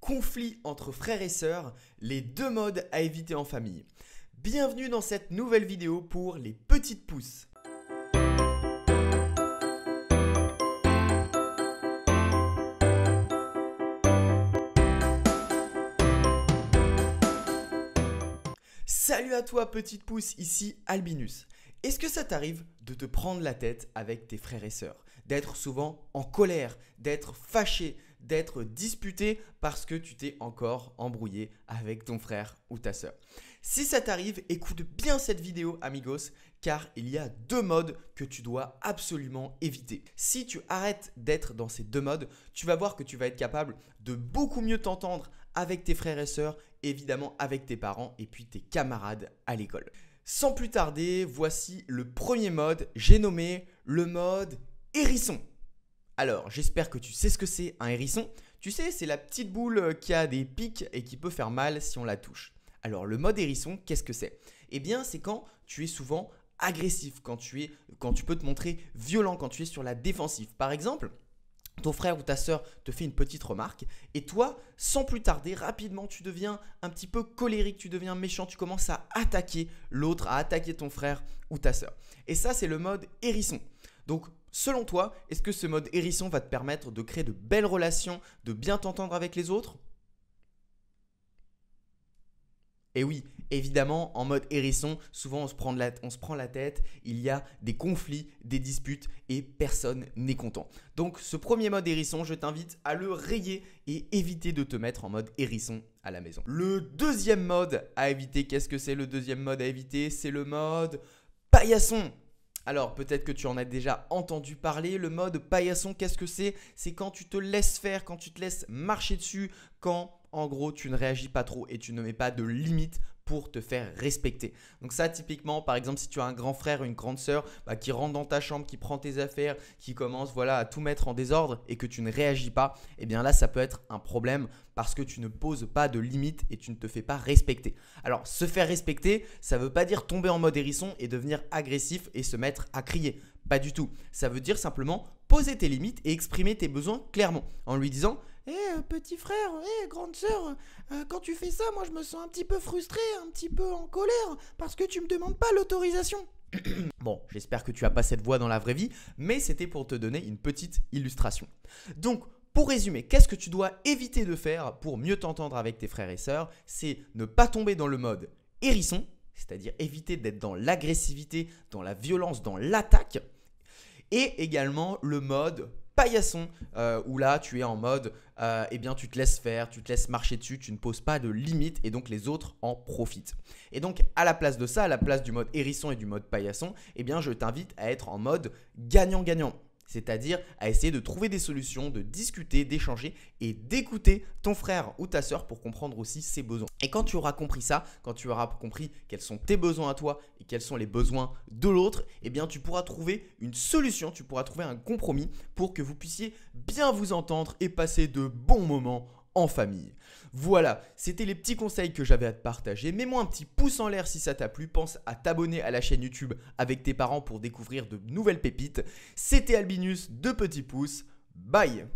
conflit entre frères et sœurs, les deux modes à éviter en famille. Bienvenue dans cette nouvelle vidéo pour les petites pousses. Salut à toi petite pouce, ici Albinus. Est-ce que ça t'arrive de te prendre la tête avec tes frères et sœurs D'être souvent en colère, d'être fâché, d'être disputé parce que tu t'es encore embrouillé avec ton frère ou ta sœur. Si ça t'arrive, écoute bien cette vidéo amigos car il y a deux modes que tu dois absolument éviter. Si tu arrêtes d'être dans ces deux modes, tu vas voir que tu vas être capable de beaucoup mieux t'entendre avec tes frères et sœurs, évidemment avec tes parents et puis tes camarades à l'école. Sans plus tarder, voici le premier mode, j'ai nommé le mode hérisson. Alors, j'espère que tu sais ce que c'est un hérisson. Tu sais, c'est la petite boule euh, qui a des pics et qui peut faire mal si on la touche. Alors, le mode hérisson, qu'est-ce que c'est Eh bien, c'est quand tu es souvent agressif, quand tu, es, quand tu peux te montrer violent, quand tu es sur la défensive. Par exemple, ton frère ou ta sœur te fait une petite remarque et toi, sans plus tarder, rapidement, tu deviens un petit peu colérique, tu deviens méchant, tu commences à attaquer l'autre, à attaquer ton frère ou ta sœur. Et ça, c'est le mode hérisson. Donc Selon toi, est-ce que ce mode hérisson va te permettre de créer de belles relations, de bien t'entendre avec les autres et eh oui, évidemment, en mode hérisson, souvent on se, prend la on se, prend la, tête, il y a des conflits, des disputes et personne n'est content. Donc ce premier mode hérisson, je t'invite à le rayer et éviter de te mettre en mode hérisson à la maison. Le deuxième mode à éviter, qu'est-ce que c'est le deuxième mode à éviter C'est le mode paillasson alors peut-être que tu en as déjà entendu parler, le mode paillasson, qu'est-ce que c'est C'est quand tu te laisses faire, quand tu te laisses marcher dessus, quand en gros tu ne réagis pas trop et tu ne mets pas de limites te faire respecter. Donc ça, typiquement, par exemple, si tu as un grand frère, une grande sœur, bah, qui rentre dans ta chambre, qui prend tes affaires, qui commence voilà à tout mettre en désordre et que tu ne réagis pas, eh bien là, ça peut être un problème parce que tu ne poses pas de limites et tu ne te fais pas respecter. Alors, se faire respecter, ça veut pas dire tomber en mode hérisson et devenir agressif et se mettre à crier. Pas du tout. Ça veut dire simplement poser tes limites et exprimer tes besoins clairement en lui disant eh euh, petit frère, eh grande sœur, euh, quand tu fais ça, moi je me sens un petit peu frustré, un petit peu en colère, parce que tu me demandes pas l'autorisation. bon, j'espère que tu as pas cette voix dans la vraie vie, mais c'était pour te donner une petite illustration. Donc, pour résumer, qu'est-ce que tu dois éviter de faire pour mieux t'entendre avec tes frères et sœurs C'est ne pas tomber dans le mode hérisson, c'est-à-dire éviter d'être dans l'agressivité, dans la violence, dans l'attaque, et également le mode paillasson euh, où là tu es en mode euh, eh bien tu te laisses faire, tu te laisses marcher dessus, tu ne poses pas de limites et donc les autres en profitent. Et donc à la place de ça, à la place du mode hérisson et du mode paillasson, eh bien je t'invite à être en mode gagnant-gagnant c'est-à-dire à essayer de trouver des solutions, de discuter, d'échanger et d'écouter ton frère ou ta sœur pour comprendre aussi ses besoins. Et quand tu auras compris ça, quand tu auras compris quels sont tes besoins à toi et quels sont les besoins de l'autre, eh bien tu pourras trouver une solution, tu pourras trouver un compromis pour que vous puissiez bien vous entendre et passer de bons moments famille. Voilà, c'était les petits conseils que j'avais à te partager. Mets-moi un petit pouce en l'air si ça t'a plu. Pense à t'abonner à la chaîne YouTube avec tes parents pour découvrir de nouvelles pépites. C'était Albinus, deux petits pouces. Bye